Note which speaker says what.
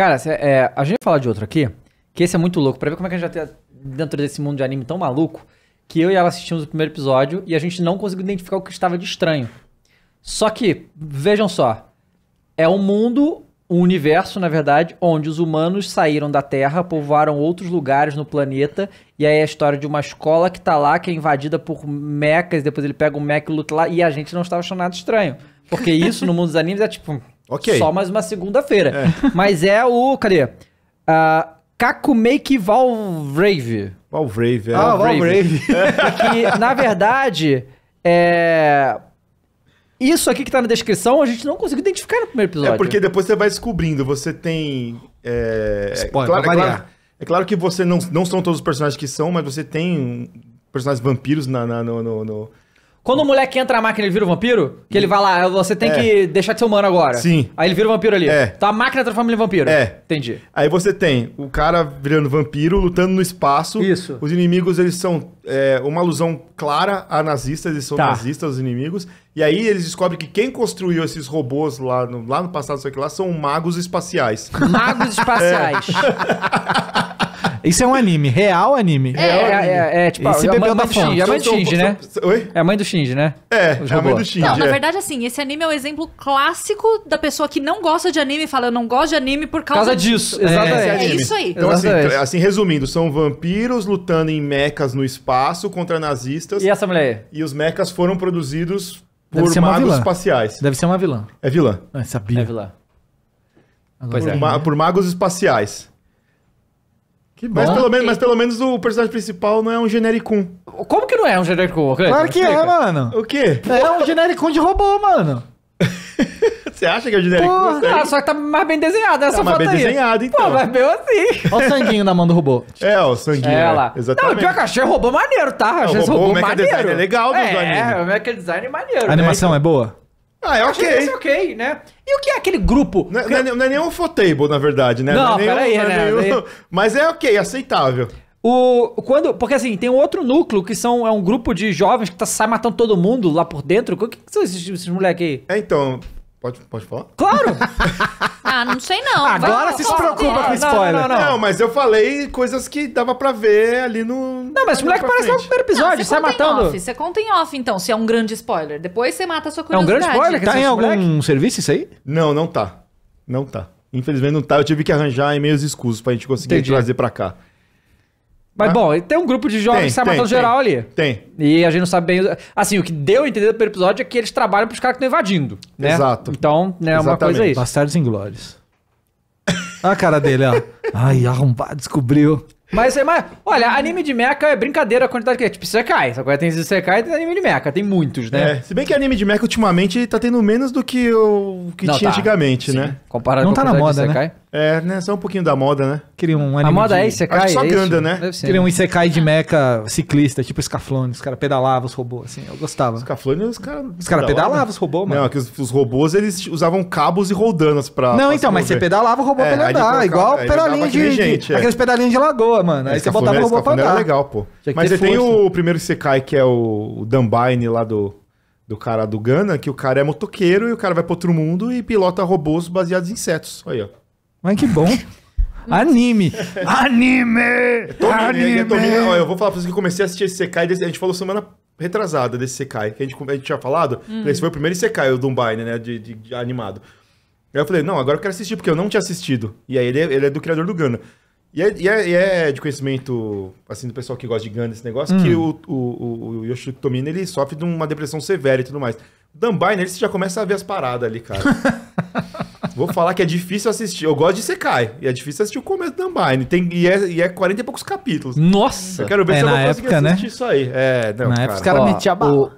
Speaker 1: Cara, é, a gente vai falar de outro aqui, que esse é muito louco, pra ver como é que a gente já tá dentro desse mundo de anime tão maluco, que eu e ela assistimos o primeiro episódio e a gente não conseguiu identificar o que estava de estranho. Só que, vejam só, é um mundo, um universo, na verdade, onde os humanos saíram da Terra, povoaram outros lugares no planeta, e aí é a história de uma escola que tá lá, que é invadida por mechas, depois ele pega um mech e luta lá, e a gente não estava achando nada estranho. Porque isso, no mundo dos animes, é tipo... Ok. Só mais uma segunda-feira. É. Mas é o. Cadê? Uh, ah, Kaku Make Valvrave. Valvrave, é. Ah, Valvrave. que, na verdade, é. Isso aqui que tá na descrição, a gente não conseguiu identificar
Speaker 2: no primeiro episódio. É porque depois você vai descobrindo, você tem. É, Spoiler, é, claro, é, claro, é claro que você não, não são todos os personagens que são, mas você tem um, personagens vampiros na, na no, no, no
Speaker 1: quando o moleque entra na máquina, ele vira o vampiro? Que ele vai lá, você tem é. que deixar de ser humano agora. Sim. Aí ele vira o vampiro ali. É.
Speaker 2: Então a máquina transforma ele em vampiro. É. Entendi. Aí você tem o cara virando vampiro, lutando no espaço. Isso. Os inimigos, eles são é, uma alusão clara a nazistas, eles são tá. nazistas, os inimigos. E aí eles descobrem que quem construiu esses robôs lá no, lá no passado, sei lá, são magos espaciais. Magos é. espaciais. É. Isso
Speaker 1: é um anime, real anime. É, é, é, é tipo, esse a, mãe, da fonte. É a mãe do Shinji, né? Oi? É a mãe do Shinji, né? É, é a mãe do Shinji. Tá. Não, na é. verdade, assim, esse anime é o um exemplo clássico da pessoa que não gosta de anime e fala, eu não gosto de anime por causa, causa disso. disso. Exatamente. É, é, é isso aí. Então, assim, assim,
Speaker 2: resumindo, são vampiros lutando em mechas no espaço contra nazistas. E essa mulher aí? E os mechas foram produzidos Deve por magos espaciais. Deve ser uma vilã. É vilã. Ah, sabia. É vilã. Por, é, ma por, magos espaciais. Que bom. Mas pelo, menos, mas pelo menos o personagem principal não é um genericum. Como que não é um genericum? Claro então que é, mano. O quê? É um
Speaker 1: genericum de robô,
Speaker 2: mano. Você acha que é o genérico? Porra, ah, só
Speaker 1: que tá mais bem desenhado essa tá mais bem desenhado, então. Pô, mas meu assim.
Speaker 2: Olha o sanguinho na mão do robô. É, o sanguinho. É, né? lá. Exatamente. Não, pior que achei o robô maneiro, tá? Achei é, o robô, robô é é é o maneiro. Design é legal, é, é,
Speaker 1: o mecha design é maneiro. A né? animação é
Speaker 2: boa? Ah, é ok. Esse é ok, né? E o que é aquele grupo? Não, que... não é, não é nenhum é ufotable, na verdade, né? Não, não é peraí, né? Nenhum... Mas é ok, aceitável. O, quando, porque assim,
Speaker 1: tem um outro núcleo que são, é um grupo de jovens que tá, sai matando todo mundo lá por dentro. O que, que são esses, esses
Speaker 2: moleques aí? É, então. Pode, pode falar? Claro!
Speaker 1: Ah, não sei não. Ah, agora se preocupa com spoiler. Não, não, não. não,
Speaker 2: mas eu falei coisas que dava pra ver ali no. Não, mas é o moleque parece lá no primeiro episódio, não, sai matando. Off, você
Speaker 1: conta em off, então, se é um grande spoiler. Depois você mata a sua curiosidade. É um grande spoiler? Tá em algum
Speaker 2: moleque? serviço isso aí? Não, não tá. Não tá. Infelizmente não tá. Eu tive que arranjar e-mails escusos pra gente conseguir Entendi. trazer pra cá.
Speaker 1: Mas ah. bom, tem um grupo de jovens tem, que sai matando geral ali. Tem. E a gente não sabe bem. Assim, o que deu a entender do episódio é que eles trabalham pros caras que estão invadindo. Né? Exato. Então, né, é uma coisa é isso. Bastardos inglórios. Olha a cara dele, ó. Ai, arrombado, descobriu. Mas, é, mas, olha, anime de mecha é brincadeira a quantidade que é. Tipo, Isekai. Essa coisa tem cai e tem anime de mecha. Tem muitos, né? É, se
Speaker 2: bem que anime de mecha ultimamente tá tendo menos do que o que não, tinha tá. antigamente, Sim. né? Comparado não com tá na moda, né? É, né? Só um pouquinho da moda, né? Queria um anime. A moda de... é Isekai? É Acho que só é grande né? Deve ser, Queria né? um Isekai de meca ciclista, tipo Scaflone. Os caras pedalavam os robôs, assim. Eu gostava. Scaflone, os caras. Os caras pedalavam os robôs, mano. Não, é que os, os, robôs eles usavam cabos e roldanas pra. Não, pra então, mas você pedalava o robô é, pra ele andar. igual pedalinho de. é. Aqueles pedalinhos de lagoa, mano. Aí, você botava o robô pra andar. Era legal, pô. Mas tem o primeiro Isekai, que é o Dumbine lá do do cara do Gana, que o cara é motoqueiro e o cara vai para outro mundo e pilota robôs baseados em insetos. Olha aí, ó. Mas que bom. Anime! Anime! É é Anime! Eu, eu vou falar pra vocês que eu comecei a assistir esse Sekai, a gente falou semana retrasada desse Sekai, que a gente, a gente tinha falado. Hum. Esse foi o primeiro Sekai, o Dumbai, né, de, de, de, animado. Aí eu falei, não, agora eu quero assistir, porque eu não tinha assistido. E aí ele, é, ele é do criador do Gana. E é, e, é, e é, de conhecimento, assim, do pessoal que gosta de Gana esse negócio, hum. que o, o, o, Yoshiko Tomino, ele sofre de uma depressão severa e tudo mais. né? ele já começa a ver as paradas ali, cara. Vou falar que é difícil assistir. Eu gosto de Sekai. E é difícil assistir o começo da Unbind. Tem, e, é, e é 40 e poucos capítulos. Nossa! Eu quero ver é, se eu vou conseguir época, né? assistir né? isso aí. É, não, na cara. época os caras metiam a bala.